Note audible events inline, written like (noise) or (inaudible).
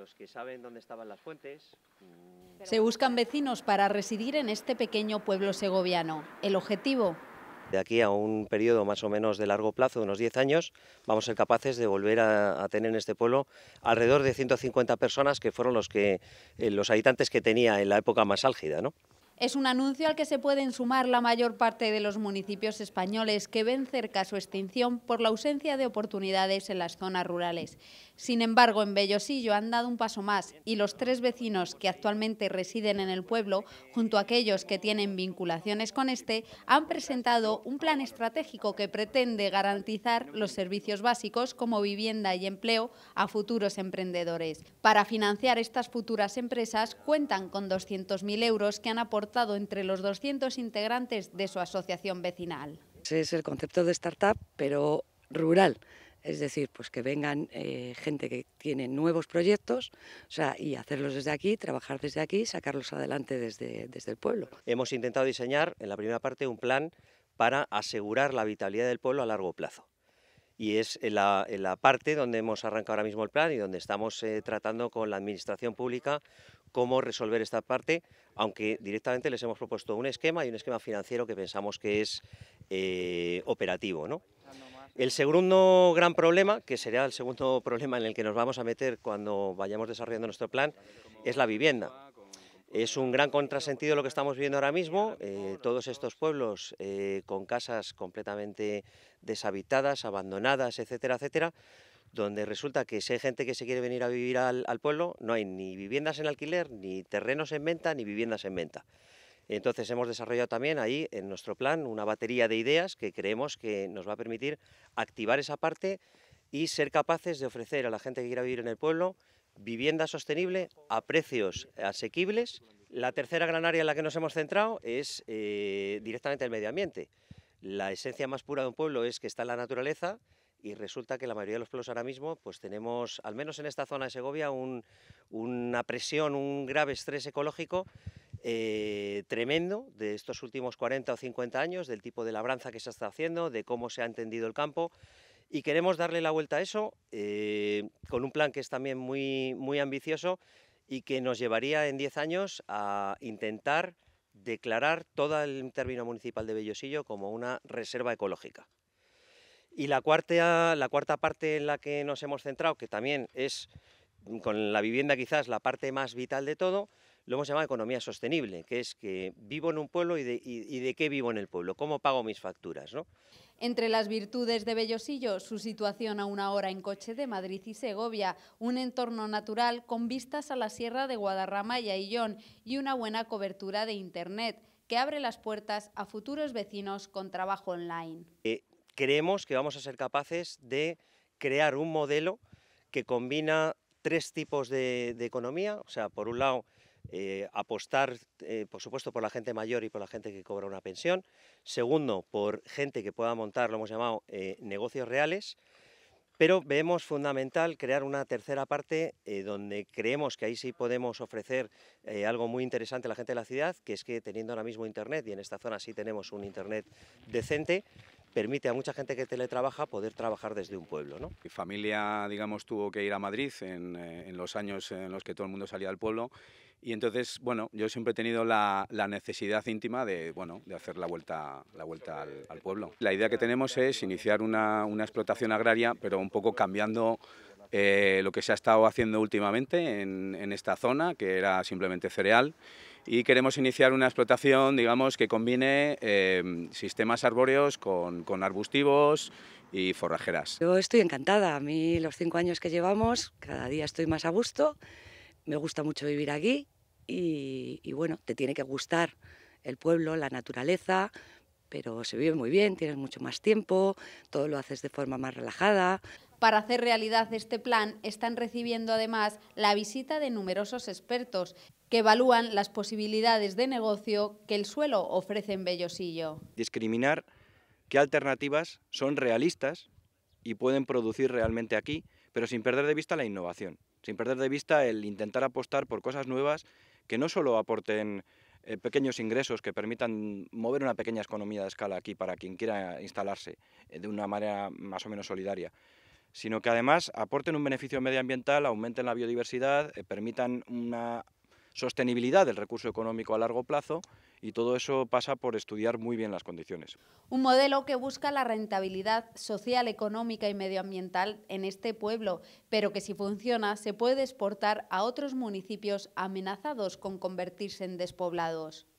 los que saben dónde estaban las fuentes. Mm, Se buscan vecinos para residir en este pequeño pueblo segoviano. El objetivo, de aquí a un periodo más o menos de largo plazo, unos 10 años, vamos a ser capaces de volver a, tener en este pueblo alrededor de 150 personas que fueron los, que, eh, los habitantes que tenía en la época más álgida. ¿no? Es un anuncio al que se pueden sumar la mayor parte de los municipios españoles que ven cerca su extinción por la ausencia de oportunidades en las zonas rurales. Sin embargo, en Bellosillo han dado un paso más y los tres vecinos que actualmente residen en el pueblo, junto a aquellos que tienen vinculaciones con este, han presentado un plan estratégico que pretende garantizar los servicios básicos como vivienda y empleo a futuros emprendedores. Para financiar estas futuras empresas cuentan con 200.000 euros que han aportado entre los 200 integrantes de su asociación vecinal. Ese es el concepto de startup, pero rural. Es decir, pues que vengan eh, gente que tiene nuevos proyectos o y hacerlos desde aquí, trabajar desde aquí, sacarlos adelante desde, desde el pueblo. Hemos intentado diseñar en la primera parte un plan para asegurar la vitalidad del pueblo a largo plazo y es la, parte donde hemos arrancado ahora mismo el plan y donde estamos eh, tratando con la Administración Pública cómo resolver esta parte, aunque directamente les hemos propuesto un esquema y un esquema financiero que pensamos que es eh, operativo. ¿no? El segundo gran problema, que será el segundo (laughs) problema en el que nos vamos a meter cuando vayamos desarrollando nuestro plan, es la vivienda. Es un gran contrasentido lo que estamos viendo ahora mismo, eh, todos estos pueblos eh, con casas completamente deshabitadas, abandonadas, etcétera, etcétera, donde resulta que si hay gente que se quiere venir a vivir al, pueblo, no hay ni viviendas en alquiler, ni terrenos en venta, ni viviendas en venta. Entonces hemos desarrollado también ahí en nuestro plan una batería de ideas que creemos que nos va a permitir activar esa parte y ser capaces de ofrecer a la gente que quiera vivir en el pueblo vivienda sostenible a precios asequibles. La tercera gran área en la que nos hemos centrado es eh, directamente el medio ambiente. La esencia más pura de un pueblo es que está en la naturaleza y resulta que la mayoría de los pueblos ahora mismo pues tenemos, al menos en esta zona de Segovia, una presión, un grave estrés ecológico eh, tremendo de estos últimos 40 o 50 años, del tipo de labranza que se está haciendo, de cómo se ha entendido el campo. Y queremos darle la vuelta a eso eh, con un plan que es también muy, muy ambicioso y que nos llevaría en 10 años a intentar declarar todo el término municipal de Bellosillo como una reserva ecológica. Y la cuarta, la cuarta parte en la que nos hemos centrado, que también es mm, con la vivienda quizás la parte más vital de todo, lo hemos llamado economía sostenible, que es que vivo en un pueblo y de, qué vivo en el pueblo, cómo pago mis facturas. Entre las virtudes de Bellosillo, su situación a una hora en coche de Madrid y Segovia, un entorno natural con vistas a la sierra de Guadarrama y Aillón y una buena cobertura de Internet que abre las puertas a futuros vecinos con trabajo online. Eh, creemos que vamos a ser capaces de crear un modelo que combina tres tipos de, economía, o sea, por un lado, eh, apostar, eh, por supuesto, por la gente mayor y por la gente que cobra una pensión. Segundo, por gente que pueda montar, lo hemos llamado, eh, negocios reales. Pero vemos fundamental crear una tercera parte donde creemos que ahí sí podemos ofrecer algo muy interesante a la gente de la ciudad, que es que teniendo ahora mismo Internet, y en esta zona sí tenemos un Internet decente, permite a mucha gente que teletrabaja poder trabajar desde un pueblo. ¿no? Mi familia, digamos, tuvo que ir a Madrid en, eh, los años en los que todo el mundo salía del pueblo y entonces, bueno, yo siempre he tenido la, necesidad íntima de, bueno, de hacer la vuelta, la vuelta al, pueblo. La idea que tenemos es iniciar una, explotación agraria, pero un poco cambiando eh, lo que se ha estado haciendo últimamente en esta zona, que era simplemente cereal y queremos iniciar una explotación, digamos, que combine eh, sistemas arbóreos con, arbustivos y forrajeras. Yo estoy encantada, a mí los cinco años que llevamos, cada día estoy más a gusto, me gusta mucho vivir aquí y, y bueno, te tiene que gustar el pueblo, la naturaleza, pero se vive muy bien, tienes mucho más tiempo, todo lo haces de forma más relajada. Para hacer realidad este plan están recibiendo además la visita de numerosos expertos que evalúan las posibilidades de negocio que el suelo ofrece en Bellosillo. Discriminar qué alternativas son realistas y pueden producir realmente aquí, pero sin perder de vista la innovación, sin perder de vista el intentar apostar por cosas nuevas que no solo aporten eh, pequeños ingresos que permitan mover una pequeña economía de escala aquí para quien quiera instalarse eh, de una manera más o menos solidaria, sino que además aporten un beneficio medioambiental, aumenten la biodiversidad, eh, permitan una sostenibilidad del recurso económico a largo plazo y todo eso pasa por estudiar muy bien las condiciones. Un modelo que busca la rentabilidad social, económica y medioambiental en este pueblo, pero que si funciona se puede exportar a otros municipios amenazados con convertirse en despoblados.